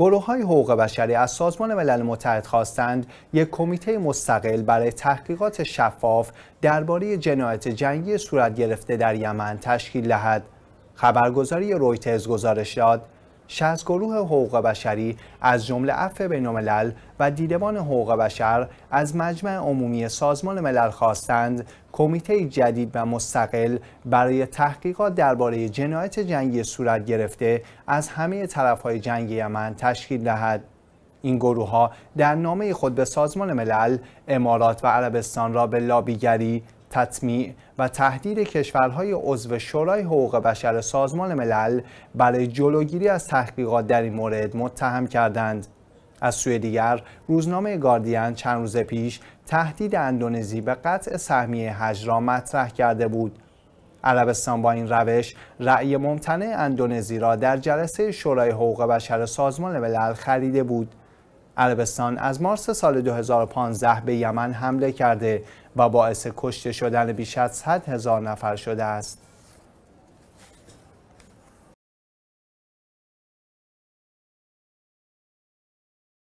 گروه های حقوق بشری از سازمان ملل متحد خواستند یک کمیته مستقل برای تحقیقات شفاف درباره جنایت جنگی صورت گرفته در یمن تشکیل دهد. خبرگزاری رویترز گزارش داد از گروه حقوق بشری از جمله عفو بینالملل و دیدبان حقوق بشر از مجمع عمومی سازمان ملل خواستند کمیته جدید و مستقل برای تحقیقات درباره جنایت جنگی صورت گرفته از همه طرفهای جنگ یمن تشکیل دهد این گروه ها در نامه خود به سازمان ملل امارات و عربستان را به لابیگری تطمیع و تهدید کشورهای عضو شورای حقوق بشر سازمان ملل برای جلوگیری از تحقیقات در این مورد متهم کردند. از سوی دیگر روزنامه گاردین چند روز پیش تهدید اندونزی به قطع سهمیه حج را مطرح کرده بود. عربستان با این روش رأی ممتنع اندونزی را در جلسه شورای حقوق بشر سازمان ملل خریده بود. عربستان از مارس سال 2015 به یمن حمله کرده و باعث کشته شدن بیش از 100 هزار نفر شده است.